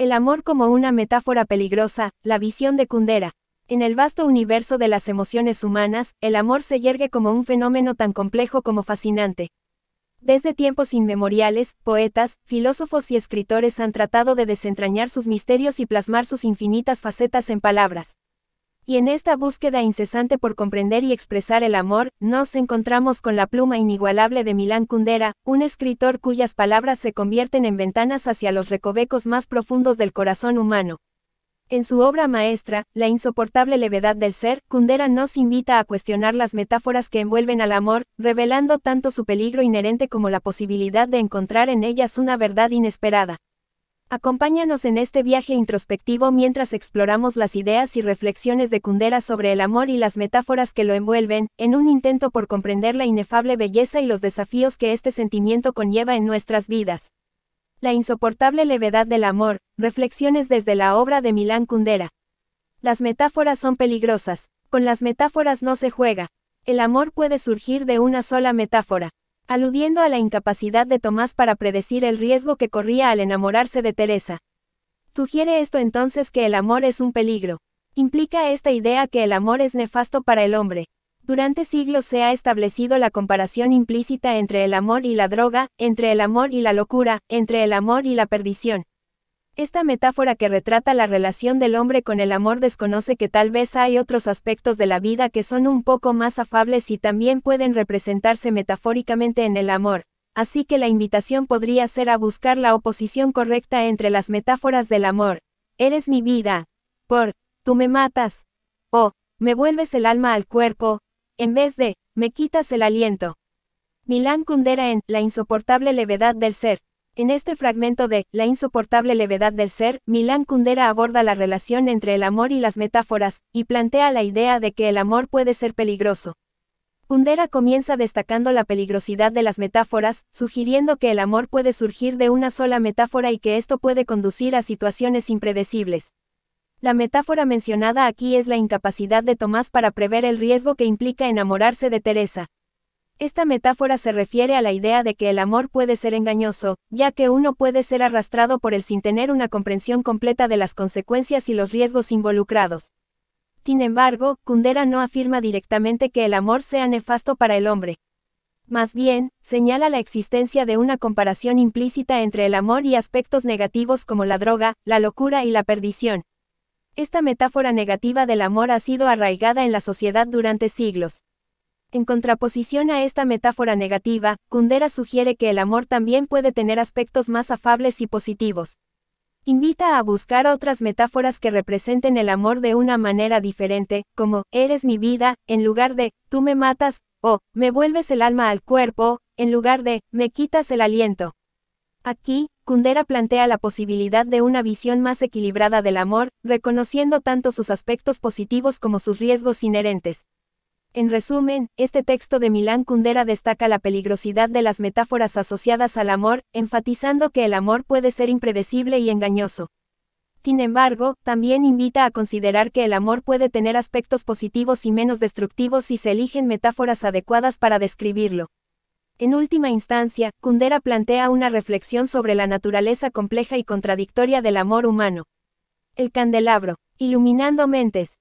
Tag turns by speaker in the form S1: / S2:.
S1: El amor como una metáfora peligrosa, la visión de Kundera. En el vasto universo de las emociones humanas, el amor se yergue como un fenómeno tan complejo como fascinante. Desde tiempos inmemoriales, poetas, filósofos y escritores han tratado de desentrañar sus misterios y plasmar sus infinitas facetas en palabras. Y en esta búsqueda incesante por comprender y expresar el amor, nos encontramos con la pluma inigualable de Milán Kundera, un escritor cuyas palabras se convierten en ventanas hacia los recovecos más profundos del corazón humano. En su obra maestra, La insoportable levedad del ser, Kundera nos invita a cuestionar las metáforas que envuelven al amor, revelando tanto su peligro inherente como la posibilidad de encontrar en ellas una verdad inesperada. Acompáñanos en este viaje introspectivo mientras exploramos las ideas y reflexiones de Kundera sobre el amor y las metáforas que lo envuelven, en un intento por comprender la inefable belleza y los desafíos que este sentimiento conlleva en nuestras vidas. La insoportable levedad del amor, reflexiones desde la obra de Milán Kundera. Las metáforas son peligrosas, con las metáforas no se juega. El amor puede surgir de una sola metáfora aludiendo a la incapacidad de Tomás para predecir el riesgo que corría al enamorarse de Teresa. Sugiere esto entonces que el amor es un peligro. Implica esta idea que el amor es nefasto para el hombre. Durante siglos se ha establecido la comparación implícita entre el amor y la droga, entre el amor y la locura, entre el amor y la perdición. Esta metáfora que retrata la relación del hombre con el amor desconoce que tal vez hay otros aspectos de la vida que son un poco más afables y también pueden representarse metafóricamente en el amor, así que la invitación podría ser a buscar la oposición correcta entre las metáforas del amor. Eres mi vida. Por, tú me matas. O, me vuelves el alma al cuerpo, en vez de, me quitas el aliento. Milán Kundera en La insoportable levedad del ser, en este fragmento de La insoportable levedad del ser, Milán Kundera aborda la relación entre el amor y las metáforas, y plantea la idea de que el amor puede ser peligroso. Kundera comienza destacando la peligrosidad de las metáforas, sugiriendo que el amor puede surgir de una sola metáfora y que esto puede conducir a situaciones impredecibles. La metáfora mencionada aquí es la incapacidad de Tomás para prever el riesgo que implica enamorarse de Teresa. Esta metáfora se refiere a la idea de que el amor puede ser engañoso, ya que uno puede ser arrastrado por él sin tener una comprensión completa de las consecuencias y los riesgos involucrados. Sin embargo, Kundera no afirma directamente que el amor sea nefasto para el hombre. Más bien, señala la existencia de una comparación implícita entre el amor y aspectos negativos como la droga, la locura y la perdición. Esta metáfora negativa del amor ha sido arraigada en la sociedad durante siglos. En contraposición a esta metáfora negativa, Kundera sugiere que el amor también puede tener aspectos más afables y positivos. Invita a buscar otras metáforas que representen el amor de una manera diferente, como, eres mi vida, en lugar de, tú me matas, o, me vuelves el alma al cuerpo, en lugar de, me quitas el aliento. Aquí, Kundera plantea la posibilidad de una visión más equilibrada del amor, reconociendo tanto sus aspectos positivos como sus riesgos inherentes. En resumen, este texto de Milán Kundera destaca la peligrosidad de las metáforas asociadas al amor, enfatizando que el amor puede ser impredecible y engañoso. Sin embargo, también invita a considerar que el amor puede tener aspectos positivos y menos destructivos si se eligen metáforas adecuadas para describirlo. En última instancia, Kundera plantea una reflexión sobre la naturaleza compleja y contradictoria del amor humano. El candelabro, iluminando mentes,